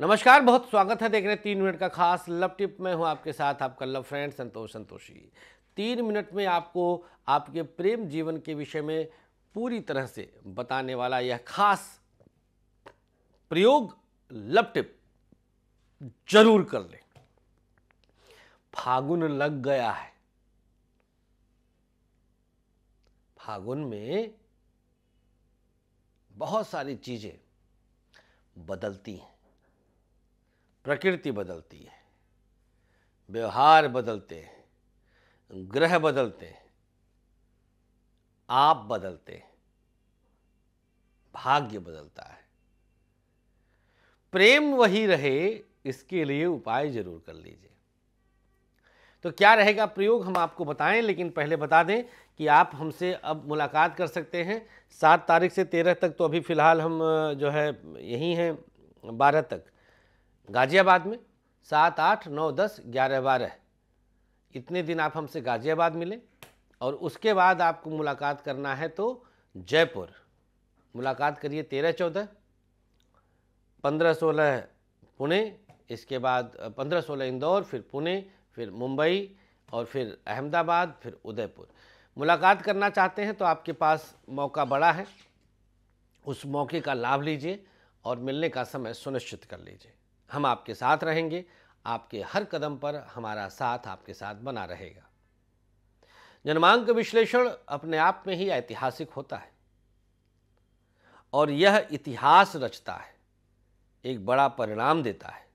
नमस्कार बहुत स्वागत है देख रहे हैं तीन मिनट का खास लव टिप में हूँ आपके साथ आपका लव फ्रेंड संतोष संतोषी तीन मिनट में आपको आपके प्रेम जीवन के विषय में पूरी तरह से बताने वाला यह खास प्रयोग लव टिप जरूर कर लें फागुन लग गया है फागुन में बहुत सारी चीजें बदलती हैं प्रकृति बदलती है व्यवहार बदलते हैं ग्रह बदलते हैं आप बदलते हैं भाग्य बदलता है प्रेम वही रहे इसके लिए उपाय जरूर कर लीजिए तो क्या रहेगा प्रयोग हम आपको बताएं लेकिन पहले बता दें कि आप हमसे अब मुलाकात कर सकते हैं सात तारीख से तेरह तक तो अभी फ़िलहाल हम जो है यही हैं बारह तक गाजियाबाद में सात आठ नौ दस ग्यारह बारह इतने दिन आप हमसे गाजियाबाद मिले और उसके बाद आपको मुलाकात करना है तो जयपुर मुलाकात करिए तेरह चौदह पंद्रह सोलह पुणे इसके बाद पंद्रह सोलह इंदौर फिर पुणे फिर मुंबई और फिर अहमदाबाद फिर उदयपुर मुलाकात करना चाहते हैं तो आपके पास मौका बड़ा है उस मौके का लाभ लीजिए और मिलने का समय सुनिश्चित कर लीजिए हम आपके साथ रहेंगे आपके हर कदम पर हमारा साथ आपके साथ बना रहेगा जन्मांक विश्लेषण अपने आप में ही ऐतिहासिक होता है और यह इतिहास रचता है एक बड़ा परिणाम देता है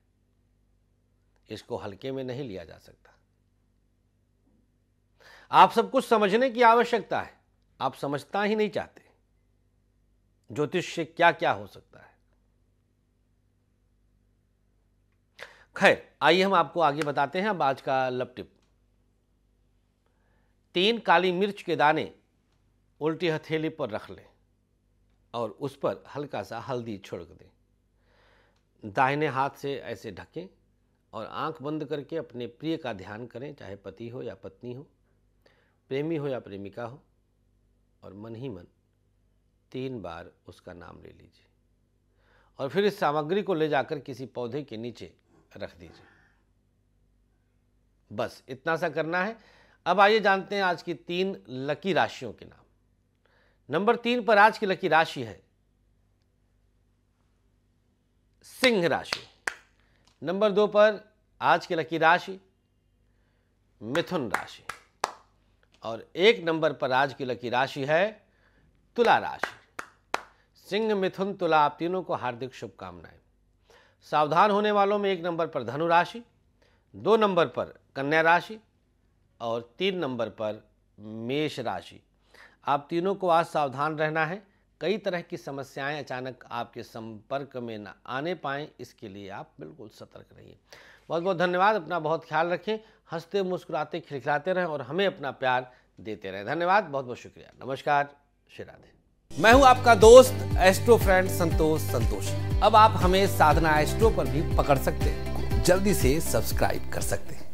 इसको हल्के में नहीं लिया जा सकता आप सब कुछ समझने की आवश्यकता है आप समझता ही नहीं चाहते ज्योतिष से क्या क्या हो सकता है खैर आइए हम आपको आगे बताते हैं अब आज का लब टिप तीन काली मिर्च के दाने उल्टी हथेली पर रख लें और उस पर हल्का सा हल्दी छिड़क दें दाहिने हाथ से ऐसे ढकें और आंख बंद करके अपने प्रिय का ध्यान करें चाहे पति हो या पत्नी हो प्रेमी हो या प्रेमिका हो और मन ही मन तीन बार उसका नाम ले लीजिए और फिर इस सामग्री को ले जाकर किसी पौधे के नीचे रख दीजिए बस इतना सा करना है अब आइए जानते हैं आज की तीन लकी राशियों के नाम नंबर तीन पर आज की लकी राशि है सिंह राशि नंबर दो पर आज की लकी राशि मिथुन राशि और एक नंबर पर आज की लकी राशि है तुला राशि सिंह मिथुन तुला आप तीनों को हार्दिक शुभकामनाएं सावधान होने वालों में एक नंबर पर धनु राशि दो नंबर पर कन्या राशि और तीन नंबर पर मेष राशि आप तीनों को आज सावधान रहना है कई तरह की समस्याएं अचानक आपके संपर्क में ना आने पाए इसके लिए आप बिल्कुल सतर्क रहिए बहुत बहुत धन्यवाद अपना बहुत ख्याल रखें हंसते मुस्कुराते खिलखिलाते रहें और हमें अपना प्यार देते रहें धन्यवाद बहुत बहुत शुक्रिया नमस्कार श्री राधे मैं हूं आपका दोस्त एस्ट्रो फ्रेंड संतोष संतोषी अब आप हमें साधना एस्ट्रो पर भी पकड़ सकते हैं जल्दी से सब्सक्राइब कर सकते हैं